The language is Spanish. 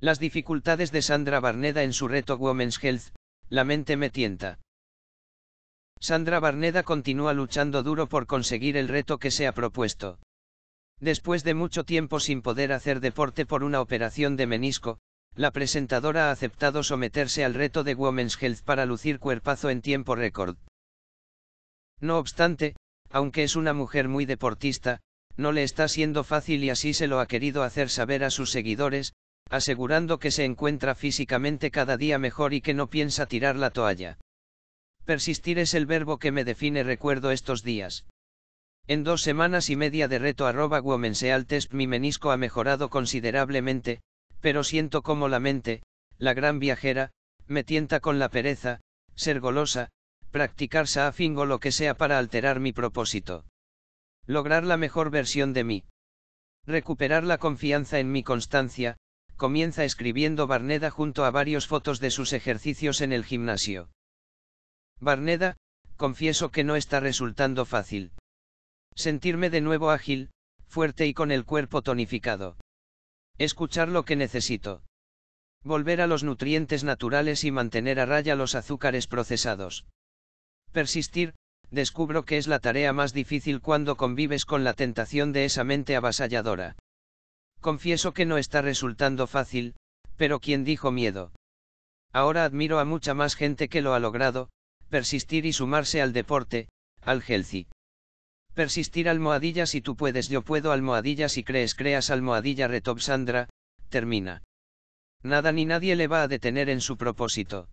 Las dificultades de Sandra Barneda en su reto Women's Health, la mente me tienta. Sandra Barneda continúa luchando duro por conseguir el reto que se ha propuesto. Después de mucho tiempo sin poder hacer deporte por una operación de menisco, la presentadora ha aceptado someterse al reto de Women's Health para lucir cuerpazo en tiempo récord. No obstante, aunque es una mujer muy deportista, no le está siendo fácil y así se lo ha querido hacer saber a sus seguidores, asegurando que se encuentra físicamente cada día mejor y que no piensa tirar la toalla. Persistir es el verbo que me define recuerdo estos días. En dos semanas y media de reto arroba womenseal test mi menisco ha mejorado considerablemente, pero siento como la mente, la gran viajera, me tienta con la pereza, ser golosa, practicar a o lo que sea para alterar mi propósito. Lograr la mejor versión de mí. Recuperar la confianza en mi constancia, comienza escribiendo Barneda junto a varios fotos de sus ejercicios en el gimnasio. Barneda, confieso que no está resultando fácil. Sentirme de nuevo ágil, fuerte y con el cuerpo tonificado. Escuchar lo que necesito. Volver a los nutrientes naturales y mantener a raya los azúcares procesados. Persistir, descubro que es la tarea más difícil cuando convives con la tentación de esa mente avasalladora. Confieso que no está resultando fácil, pero quien dijo miedo. Ahora admiro a mucha más gente que lo ha logrado, persistir y sumarse al deporte, al healthy. Persistir almohadilla si tú puedes yo puedo almohadilla si crees creas almohadilla retop termina. Nada ni nadie le va a detener en su propósito.